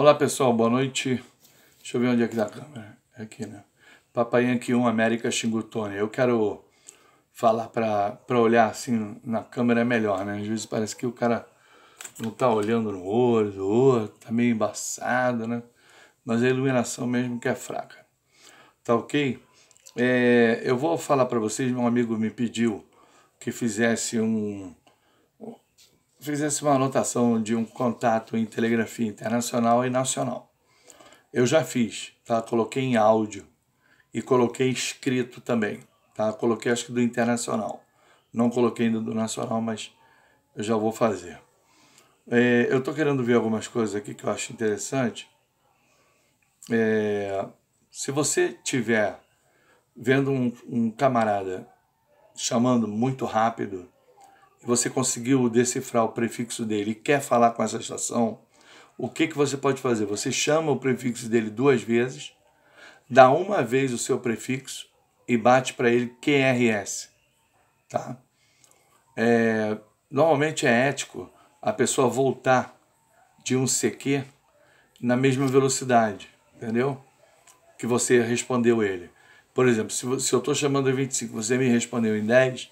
Olá pessoal, boa noite. Deixa eu ver onde é que dá tá a câmera. É aqui, né? Papai aqui um América Xingutone. Eu quero falar para olhar assim na câmera é melhor, né? Às vezes parece que o cara não tá olhando no olho do outro, tá meio embaçado, né? Mas a iluminação mesmo que é fraca. Tá ok? É, eu vou falar para vocês, meu amigo me pediu que fizesse um, fizesse uma anotação de um contato em telegrafia internacional e nacional. Eu já fiz, tá? Coloquei em áudio e coloquei escrito também, tá? Coloquei acho que do internacional. Não coloquei ainda do nacional, mas eu já vou fazer. É, eu tô querendo ver algumas coisas aqui que eu acho interessante. É, se você tiver vendo um, um camarada chamando muito rápido você conseguiu decifrar o prefixo dele e quer falar com essa estação, o que, que você pode fazer? Você chama o prefixo dele duas vezes, dá uma vez o seu prefixo e bate para ele QRS. Tá? É, normalmente é ético a pessoa voltar de um CQ na mesma velocidade, entendeu? Que você respondeu ele. Por exemplo, se, eu estou chamando em 25 você me respondeu em 10,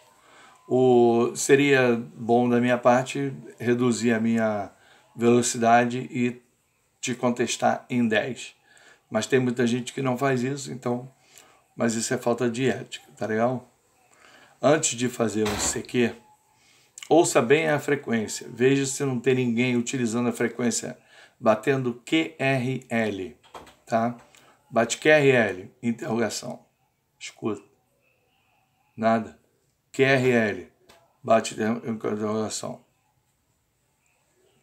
o, seria bom da minha parte reduzir a minha velocidade e te contestar em 10. Mas tem muita gente que não faz isso, então. Mas isso é falta de ética, tá legal? Antes de fazer um CQ, ouça bem a frequência. Veja se não tem ninguém utilizando a frequência batendo QRL, tá? Bate QRL, interrogação. Escuta. Nada. QRL, bate de interrogação.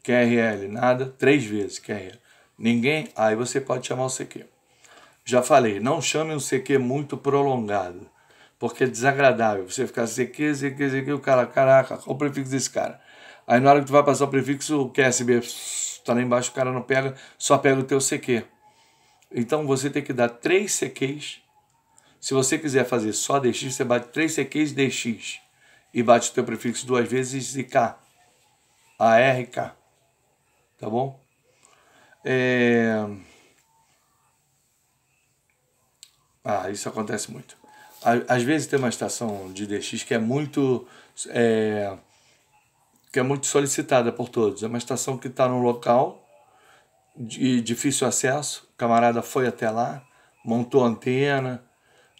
QRL, nada, três vezes QRL. Ninguém, aí você pode chamar o CQ. Já falei, não chame um CQ muito prolongado, porque é desagradável. Você ficar CQ, CQ, CQ, o cara, caraca, qual o prefixo desse cara? Aí na hora que tu vai passar o prefixo, o QSB está lá embaixo, o cara não pega, só pega o teu CQ. Então você tem que dar três CQs se você quiser fazer só dx, você bate 3 CQs dx e bate o teu prefixo duas vezes e k. ARK. Tá bom? É... Ah, isso acontece muito. Às vezes tem uma estação de DX que é muito é, que é muito solicitada por todos. É uma estação que está num local de difícil acesso. O camarada foi até lá, montou antena,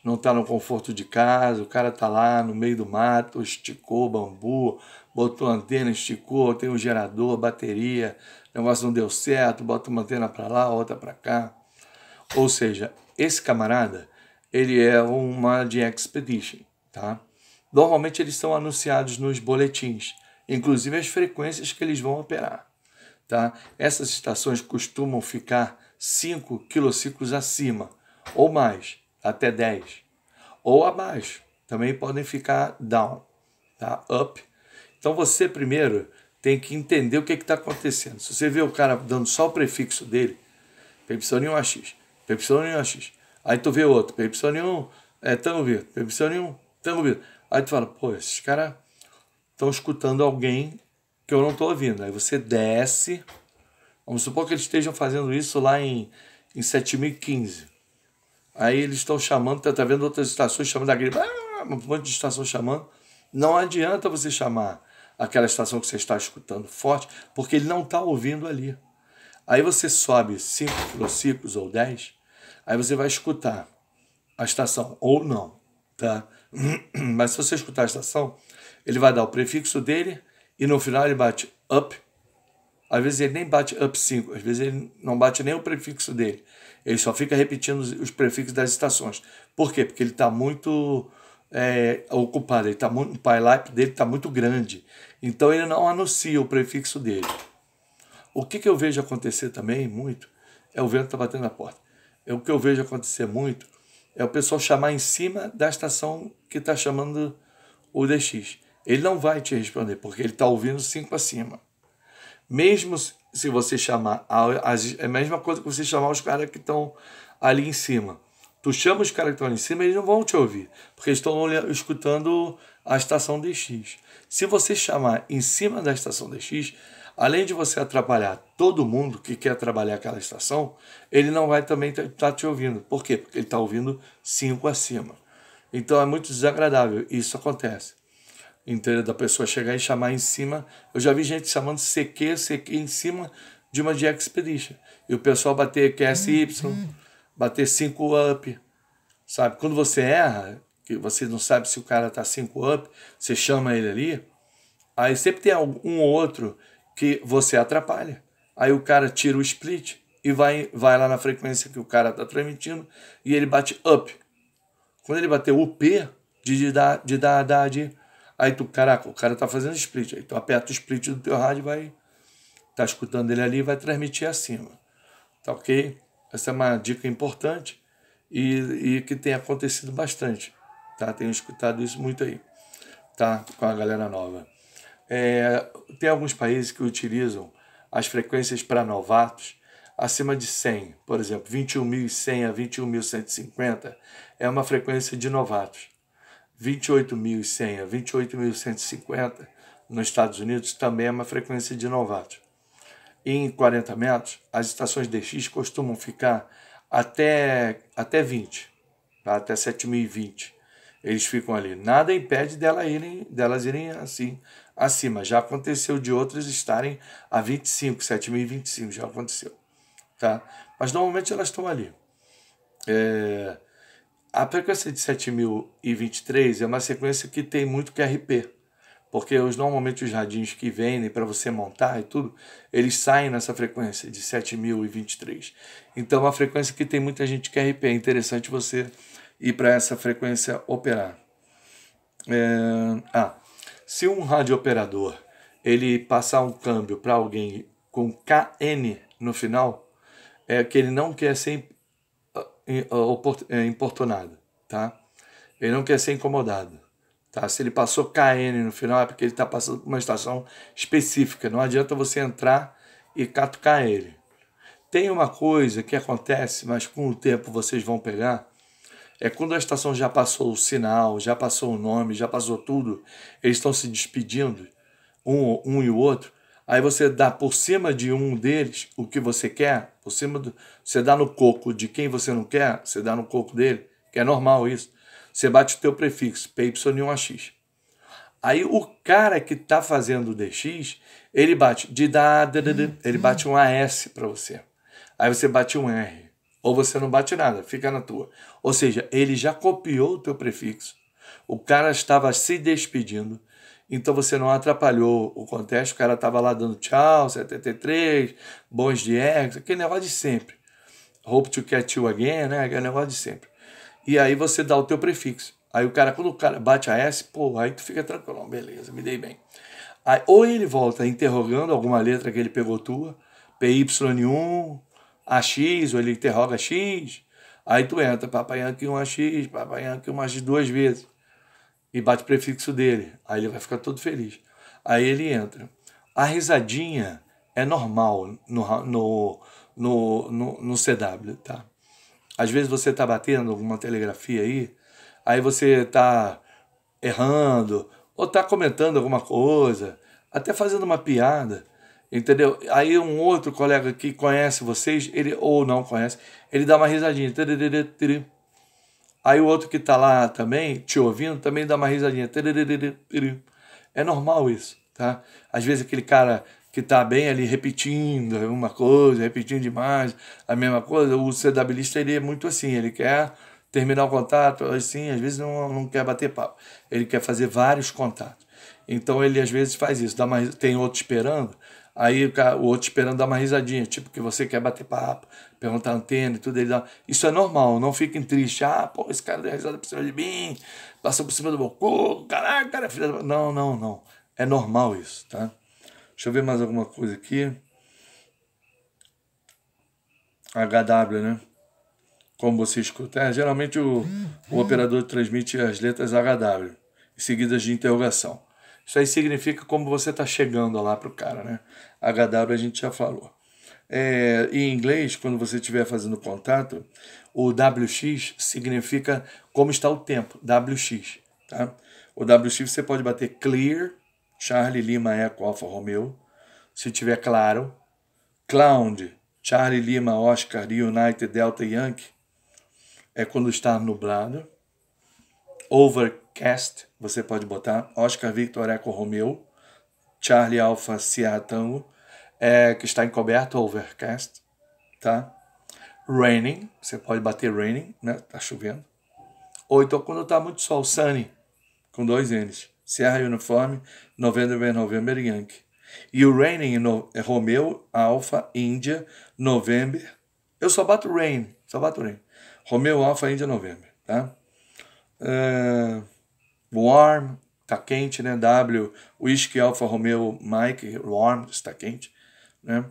não está no conforto de casa, o cara está lá no meio do mato, esticou bambu, botou antena, esticou, tem um gerador, bateria, o negócio não deu certo, bota uma antena para lá, outra para cá. Ou seja, esse camarada, ele é uma de expedition, tá? Normalmente eles são anunciados nos boletins, inclusive as frequências que eles vão operar, tá? Essas estações costumam ficar 5 quilociclos acima ou mais até 10. Ou abaixo, também podem ficar down, tá? up. Então você primeiro tem que entender o que é está acontecendo. Se você vê o cara dando só o prefixo dele, py 1 x py 1 x aí tu vê outro, PY1, é tão ouvido PY1, tão ouvido Aí tu fala, pô, esses caras estão escutando alguém que eu não estou ouvindo. Aí você desce, vamos supor que eles estejam fazendo isso lá em, em 7015. Aí eles estão chamando, está tá vendo outras estações chamando a gripe, ah, um monte de estação chamando. Não adianta você chamar aquela estação que você está escutando forte, porque ele não está ouvindo ali. Aí você sobe 5 quilociclos ou 10, aí você vai escutar a estação, ou não, tá? Mas se você escutar a estação, ele vai dar o prefixo dele e no final ele bate up. Às vezes ele nem bate up 5, às vezes ele não bate nem o prefixo dele. Ele só fica repetindo os, prefixos das estações. Por quê? Porque ele está muito é, ocupado, ele tá muito, o pipeline dele está muito grande. Então ele não anuncia o prefixo dele. O que, que eu vejo acontecer também muito é o vento está batendo na porta. É, o que eu vejo acontecer muito é o pessoal chamar em cima da estação que está chamando o DX. Ele não vai te responder, porque ele está ouvindo 5 acima. Mesmo se você chamar. é a mesma coisa que você chamar os caras que estão ali em cima. Tu chama os caras que estão ali em cima, eles não vão te ouvir, porque eles estão escutando a estação DX. Se você chamar em cima da estação DX, além de você atrapalhar todo mundo que quer trabalhar aquela estação, ele não vai também estar tá te ouvindo. Por quê? Porque ele está ouvindo cinco acima. Então é muito desagradável, isso acontece inteira da pessoa chegar e chamar em cima. Eu já vi gente chamando CQ, CQ em cima de uma de Expedition. E o pessoal bater QSY, uhum. bater 5 up. Sabe? Quando você erra, que você não sabe se o cara tá 5 up, você chama ele ali. Aí sempre tem um ou outro que você atrapalha. Aí o cara tira o split e vai, vai lá na frequência que o cara tá transmitindo e ele bate up. Quando ele bater o P de, de, de, de, de, de Aí tu, caraca, o cara tá fazendo split. Aí tu aperta o split do teu rádio vai. Tá escutando ele ali e vai transmitir acima. Tá ok? Essa é uma dica importante e, e que tem acontecido bastante. Tá? Tenho escutado isso muito aí. Tá? Com a galera nova. É, tem alguns países que utilizam as frequências para novatos acima de 100, por exemplo, 21.100 a 21.150 é uma frequência de novatos. 28.100 a 28.150 nos Estados Unidos também é uma frequência de novato Em 40 metros, as estações DX costumam ficar até, até 20, tá? até 7.020. Eles ficam ali. Nada impede dela irem, delas irem assim acima. Já aconteceu de outras estarem a 25, 7.025, já aconteceu. Tá? Mas normalmente elas estão ali. É... A frequência de 7023 é uma sequência que tem muito QRP, porque os, normalmente os radinhos que vendem para você montar e tudo, eles saem nessa frequência de 7023. Então, é uma frequência que tem muita gente QRP. É interessante você ir para essa frequência operar. É... Ah, se um operador ele passar um câmbio para alguém com KN no final, é que ele não quer eh, eh, importunado, tá? Ele não quer ser incomodado, tá? Se ele passou KN no final é porque ele está passando por uma estação específica. Não adianta você entrar e catucar ele. Tem uma coisa que acontece, mas com o tempo vocês vão pegar. É quando a estação já passou o sinal, já passou o nome, já passou tudo, eles estão se despedindo, um, um e o outro. Aí você dá por cima de um deles o que você quer, você, você dá no coco de quem você não quer, você dá no coco dele, que é normal isso. Você bate o teu prefixo, PY1AX. Aí o cara que está fazendo o DX, ele bate de ele uhum. bate um AS para você. Aí você bate um R. Ou você não bate nada, fica na tua. Ou seja, ele já copiou o teu prefixo. O cara estava se despedindo então você não atrapalhou o contexto o cara estava lá dando tchau, 73, bons de eggs, aquele negócio de sempre. Hope to catch you again, né? Aquele negócio de sempre. E aí você dá o teu prefixo. Aí o cara, quando o cara bate a S, pô, aí tu fica tranquilo, beleza, me dei bem. Aí, ou ele volta interrogando alguma letra que ele pegou tua, PY1, AX, ou ele interroga X, aí tu entra, papai aqui 1 AX, papai aqui 1 duas vezes e bate prefixo dele. Aí ele vai ficar todo feliz. Aí ele entra. A risadinha é normal no, no, no, no, no CW, tá? Às vezes você tá batendo alguma telegrafia aí, aí você tá errando, ou tá comentando alguma coisa, até fazendo uma piada, entendeu? Aí um outro colega que conhece vocês, ele ou não conhece, ele dá uma risadinha. Tiri, tiri, tiri. Aí o outro que está lá também, te ouvindo, também dá uma risadinha. É normal isso, tá? Às vezes aquele cara que está bem ali repetindo uma coisa, repetindo demais a mesma coisa, o sedabilista ele é muito assim, ele quer terminar o contato, assim, às vezes não, não quer bater papo, ele quer fazer vários contatos. Então ele às vezes faz isso, dá uma, tem outro esperando, Aí o outro esperando dar uma risadinha, tipo que você quer bater papo, perguntar antena e tudo. Ele dá... Isso é normal, não fiquem tristes. Ah, pô, esse cara deu risada por cima de mim, passou por cima do meu corpo, caraca, cara, filha da... Não, não, não. É normal isso, tá? Deixa eu ver mais alguma coisa aqui. HW, né? Como você escuta. É, geralmente o, o operador transmite as letras HW, seguidas de interrogação. Isso aí significa como você está chegando lá para o cara, né? HW a gente já falou. É, em inglês, quando você estiver fazendo contato, o WX significa como está o tempo, WX, tá? O WX você pode bater clear, Charlie Lima Eco é Alfa Romeo, se tiver claro, cloud, Charlie Lima Oscar United Delta Yankee, é quando está nublado, over Cast, você pode botar Oscar Victor Eco Romeo, Charlie Alpha Seattle, é, que está encoberto, Overcast, tá? Raining, você pode bater Raining, né? Tá chovendo. Ou então quando tá muito sol, Sunny, com dois N's. Sierra Uniforme, November, November Yankee. E o Raining no, é Romeu, Alfa, Índia, November. Eu só bato Rain, só bato Rain. Romeu, Alfa, Índia, November, tá? É, warm, está quente, né? W, Whisky Alfa Romeo Mike, warm, está quente, né?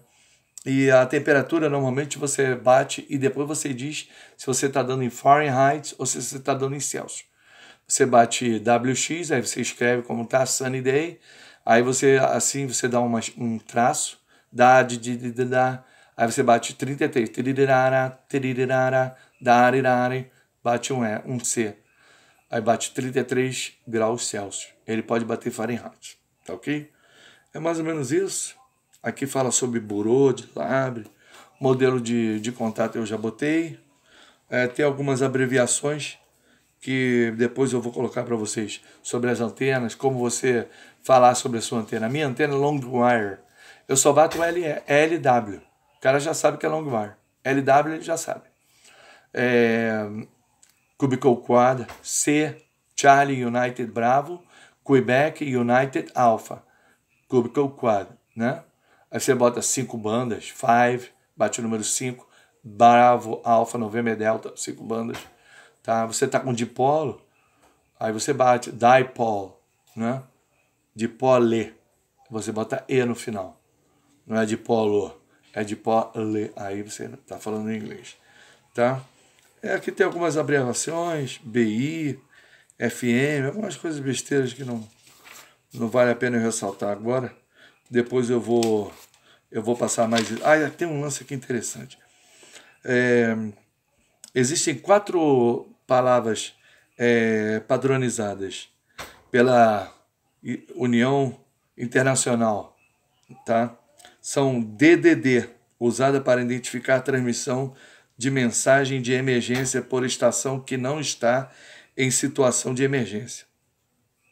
E a temperatura normalmente você bate e depois você diz se você está dando em Fahrenheit ou se você está dando em Celsius. Você bate WX, aí você escreve como tá, Sunny Day, aí você assim você dá uma, um traço, dá, de, de, de, dá, aí você bate 33, tirirara, tirirara, darirare, bate um E, é, um C aí bate 33 graus Celsius. Ele pode bater Fahrenheit, tá ok? É mais ou menos isso. Aqui fala sobre burô de labre, modelo de, de contato eu já botei. É, tem algumas abreviações que depois eu vou colocar para vocês sobre as antenas, como você falar sobre a sua antena. Minha antena é long wire. Eu só bato L, LW. O cara já sabe que é long wire. LW ele já sabe. É, Cubicle Quad C, Charlie United Bravo, Quebec United Alpha, Cubicle Quad, né? Aí você bota cinco bandas, Five, bate o número 5, Bravo, Alpha, Novembro Delta, cinco bandas, tá? Você tá com dipolo, aí você bate dipole, né? Dipole, você bota E no final, não é dipolo, é dipole, aí você tá falando em inglês, tá? É, aqui tem algumas abreviações, BI, FM, algumas coisas besteiras que não, não vale a pena eu ressaltar agora. Depois eu vou eu vou passar mais. Ah, é, tem um lance aqui interessante. É, existem quatro palavras é, padronizadas pela União Internacional, tá? São DDD, usada para identificar transmissão de mensagem de emergência por estação que não está em situação de emergência.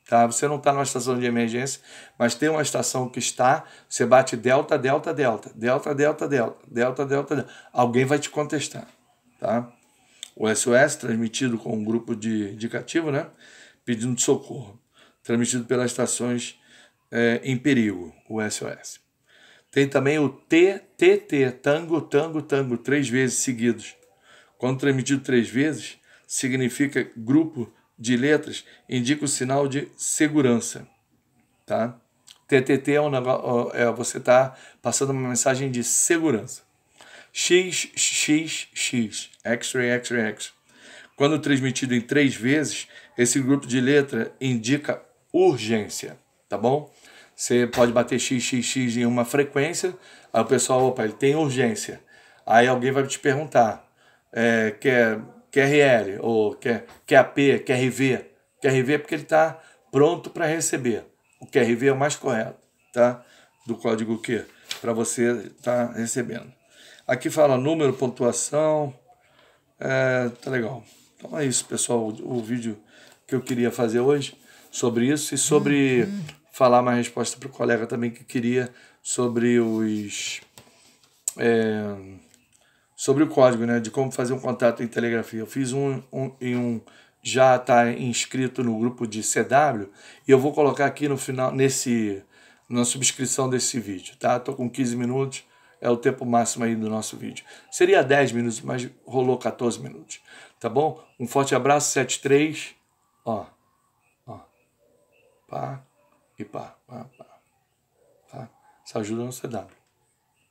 Tá? Você não está numa estação de emergência, mas tem uma estação que está, você bate delta, delta, delta, delta, delta, delta, delta, delta, delta. Alguém vai te contestar. Tá? O SOS transmitido com um grupo de indicativo, né? pedindo socorro, transmitido pelas estações é, em perigo, o SOS. Tem também o TTT, tango, tango, tango, três vezes seguidos. Quando transmitido três vezes, significa grupo de letras, indica o sinal de segurança. Tá? TTT é, um negócio, é você tá passando uma mensagem de segurança. XXX, X-ray, X-ray, X. Quando transmitido em três vezes, esse grupo de letra indica urgência, tá bom? Você pode bater XXX em uma frequência, aí o pessoal, opa, ele tem urgência. Aí alguém vai te perguntar, é, quer rl ou quer ap quer rv quer rv é porque ele está pronto para receber. O QRV é o mais correto, tá? Do código Q, para você estar tá recebendo. Aqui fala número, pontuação, é, tá legal. Então é isso, pessoal, o, o vídeo que eu queria fazer hoje sobre isso e sobre uhum falar uma resposta para o colega também que queria sobre os. É, sobre o código, né? De como fazer um contato em telegrafia. Eu fiz um, um em um já está inscrito no grupo de CW e eu vou colocar aqui no final nesse na subscrição desse vídeo, tá? Tô com 15 minutos, é o tempo máximo aí do nosso vídeo. Seria 10 minutos, mas rolou 14 minutos, tá bom? Um forte abraço, 73. Ó. Ó. Pá e pá, pá, pá. Tá? Essa ajuda não se dá.